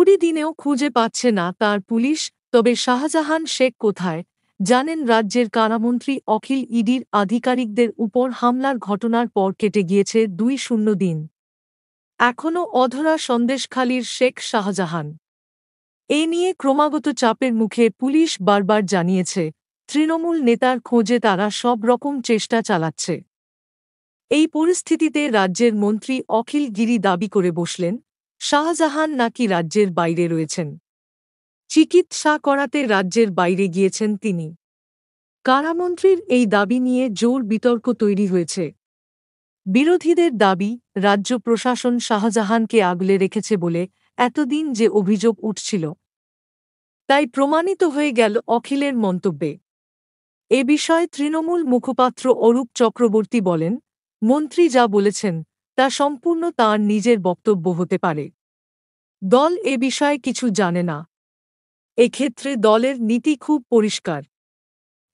কুড়ি দিনেও খুঁজে পাচ্ছে না তার পুলিশ তবে শাহজাহান শেখ কোথায় জানেন রাজ্যের কারামন্ত্রী অখিল ইডির আধিকারিকদের উপর হামলার ঘটনার পর কেটে গিয়েছে দুই শূন্য দিন এখনও অধরা সন্দেশখালীর শেখ শাহজাহান এ নিয়ে ক্রমাগত চাপের মুখে পুলিশ বারবার জানিয়েছে তৃণমূল নেতার খোঁজে তারা সব রকম চেষ্টা চালাচ্ছে এই পরিস্থিতিতে রাজ্যের মন্ত্রী অখিল গিরি দাবি করে বসলেন শাহজাহান নাকি রাজ্যের বাইরে রয়েছেন চিকিৎসা করাতে রাজ্যের বাইরে গিয়েছেন তিনি কারামন্ত্রীর এই দাবি নিয়ে জোর বিতর্ক তৈরি হয়েছে বিরোধীদের দাবি রাজ্য প্রশাসন শাহজাহানকে আগলে রেখেছে বলে এতদিন যে অভিযোগ উঠছিল তাই প্রমাণিত হয়ে গেল অখিলের মন্তব্যে এ বিষয়ে তৃণমূল মুখপাত্র অরূপ চক্রবর্তী বলেন মন্ত্রী যা বলেছেন তা সম্পূর্ণ তার নিজের বক্তব্য হতে পারে দল এ বিষয়ে কিছু জানে না এক্ষেত্রে দলের নীতি খুব পরিষ্কার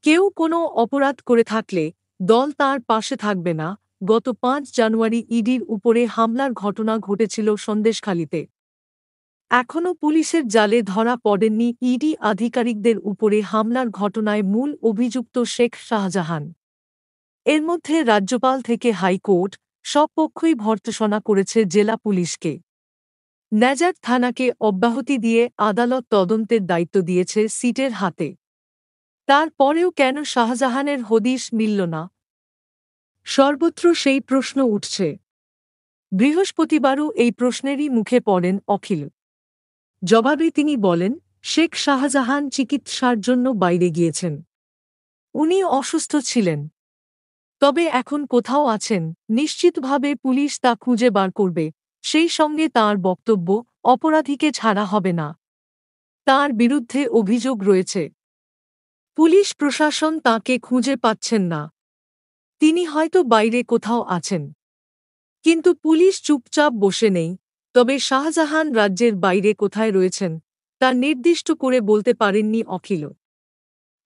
কেউ কোনো অপরাধ করে থাকলে দল তার পাশে থাকবে না গত পাঁচ জানুয়ারি ইডির উপরে হামলার ঘটনা ঘটেছিল সন্দেশখালিতে এখনও পুলিশের জালে ধরা পড়েননি ইডি আধিকারিকদের উপরে হামলার ঘটনায় মূল অভিযুক্ত শেখ শাহজাহান এর মধ্যে রাজ্যপাল থেকে হাইকোর্ট সব পক্ষই ভর্তসনা করেছে জেলা পুলিশকে ন্যাজার থানাকে অব্যাহতি দিয়ে আদালত তদন্তের দায়িত্ব দিয়েছে সিটের হাতে তারপরেও কেন শাহজাহানের হদিশ মিলল না সর্বত্র সেই প্রশ্ন উঠছে বৃহস্পতিবারও এই প্রশ্নেরই মুখে পড়েন অখিল জবাবে তিনি বলেন শেখ শাহজাহান চিকিৎসার জন্য বাইরে গিয়েছেন উনি অসুস্থ ছিলেন তবে এখন কোথাও আছেন নিশ্চিতভাবে পুলিশ তা খুঁজে বার করবে সেই সঙ্গে তার বক্তব্য অপরাধীকে ছাড়া হবে না তার বিরুদ্ধে অভিযোগ রয়েছে পুলিশ প্রশাসন তাকে খুঁজে পাচ্ছেন না তিনি হয়তো বাইরে কোথাও আছেন কিন্তু পুলিশ চুপচাপ বসে নেই তবে শাহজাহান রাজ্যের বাইরে কোথায় রয়েছেন তা নির্দিষ্ট করে বলতে পারেননি অখিল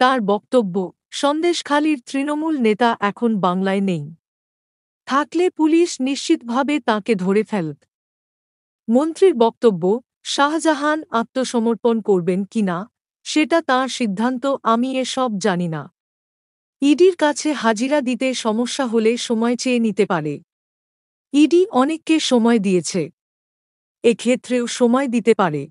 তার বক্তব্য সন্দেশখালীর তৃণমূল নেতা এখন বাংলায় নেই থাকলে পুলিশ নিশ্চিতভাবে তাকে ধরে ফেলত মন্ত্রীর বক্তব্য শাহজাহান আত্মসমর্পণ করবেন কিনা সেটা তার সিদ্ধান্ত আমি এসব জানি না ইডির কাছে হাজিরা দিতে সমস্যা হলে সময় চেয়ে নিতে পারে ইডি অনেককে সময় দিয়েছে এক্ষেত্রেও সময় দিতে পারে